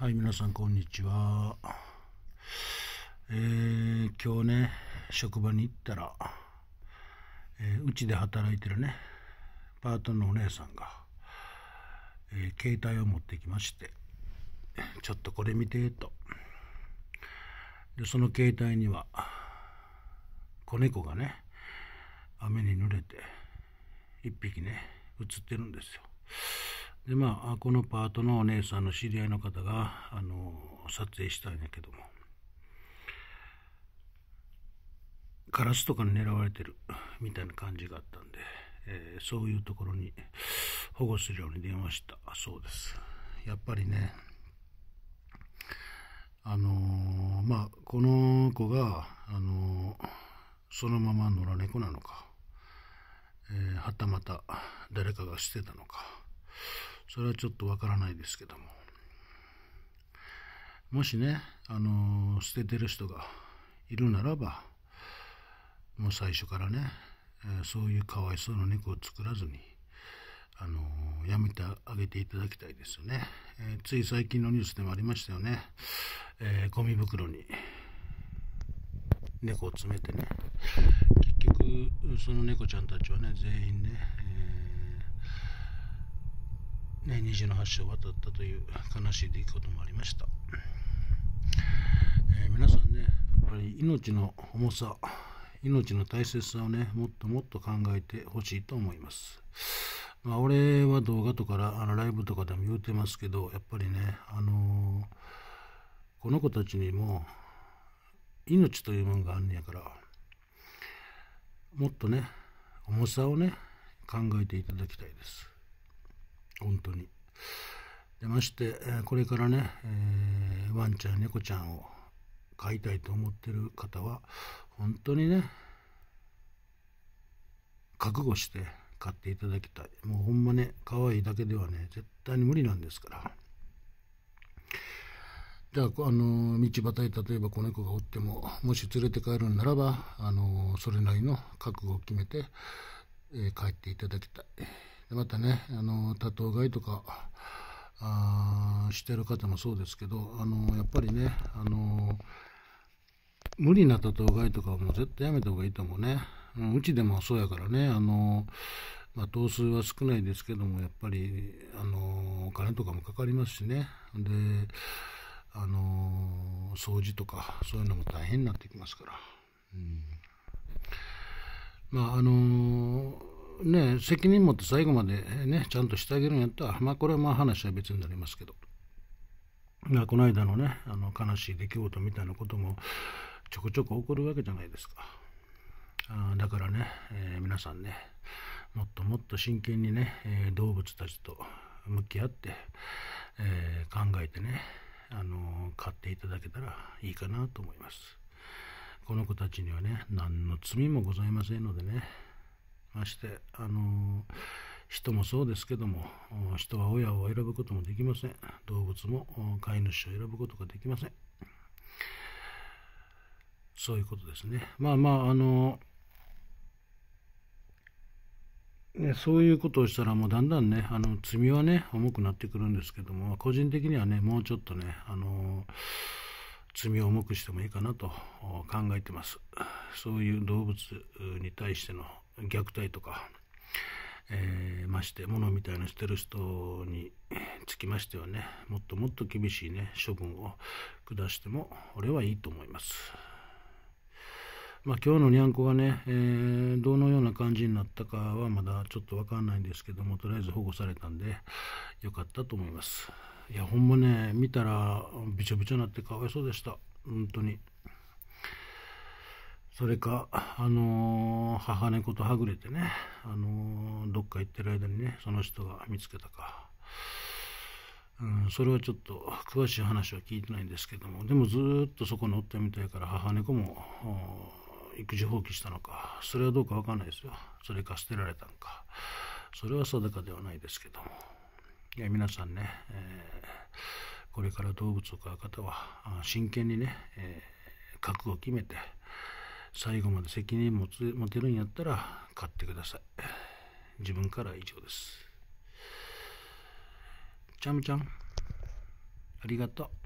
はい、皆さん、こんにちは。えー、今日ね、職場に行ったら、えー、うちで働いてるね、パートのお姉さんが、えー、携帯を持ってきまして、ちょっとこれ見て、と。で、その携帯には、子猫がね、雨に濡れて、1匹ね、映ってるんですよ。でまあこのパートのお姉さんの知り合いの方があの撮影したんやけどもカラスとかに狙われてるみたいな感じがあったんで、えー、そういうところに保護するように電話したそうですやっぱりねあのー、まあこの子が、あのー、そのまま野良猫なのか、えはたまた誰かがしてたのかそれはちょっとわからないですけどももしね、あの捨ててる人がいるならばもう最初からね、えそういうかわいそうな猫を作らずに、あのやめてあげていただきたいですよね、えー、つい最近のニュースでもありましたよね、えー、ゴミ袋に猫を詰めてね結局その猫ちゃんたちはね全員ね、えーね、28章渡ったという悲しい出来事もありました、えー、皆さんねやっぱり命の重さ命の大切さをねもっともっと考えてほしいと思います、まあ、俺は動画とかあのライブとかでも言うてますけどやっぱりね、あのー、この子たちにも命というもんがあんねやからもっとね重さをね考えていただきたいです本当に。でまして、これからね、えー、ワンちゃん、猫ちゃんを飼いたいと思ってる方は、本当にね、覚悟して買っていただきたい。もうほんまね、可愛いだけではね、絶対に無理なんですから。じゃあ、あの、道端に例えば子猫がおっても、もし連れて帰るんならば、あの、それなりの覚悟を決めて、えー、帰っていただきたい。またねあの多頭飼いとかあしてる方もそうですけどあのやっぱりねあの無理な多頭飼いとかはもう絶対やめた方がいいと思うね、うん、うちでもそうやからねあのまあ、頭数は少ないですけどもやっぱりあのお金とかもかかりますしねであの掃除とかそういうのも大変になってきますから、うん、まああのね、責任持って最後まで、ね、ちゃんとしてあげるんやったら、まあ、これはまあ話は別になりますけど、まあ、この間のねあの悲しい出来事みたいなこともちょこちょこ起こるわけじゃないですか。あだからね、えー、皆さんねもっともっと真剣にね、えー、動物たちと向き合って、えー、考えてね、あの買っていただけたらいいかなと思います。この子たちにはね何の罪もございませんのでねまして、あの人もそうですけども人は親を選ぶこともできません動物も飼い主を選ぶことができませんそういうことですねまあまああのね、そういうことをしたらもうだんだんねあの罪はね重くなってくるんですけども個人的にはねもうちょっとねあの罪を重くしてもいいかなと考えてますそういう動物に対しての虐待とか、えー、まして物みたいのしてる人につきましてはねもっともっと厳しいね処分を下しても俺はいいと思います。まあ、今日のにゃんこがね、えー、どのような感じになったかはまだちょっと分かんないんですけどもとりあえず保護されたんでよかったと思いますいやほんまね見たらびちょびちょになってかわいそうでした本当に。それか、あのー、母猫とはぐれてね、あのー、どっか行ってる間にね、その人が見つけたか。うん、それはちょっと詳しい話は聞いてないんですけどもでもずっとそこにおったみたいから母猫も育児放棄したのかそれはどうか分かんないですよそれか捨てられたのかそれは定かではないですけどもいや皆さんね、えー、これから動物を飼う方は真剣にね、えー、覚悟を決めて最後まで責任持つ持てるんやったら買ってください自分からは以上ですちゃむちゃんありがとう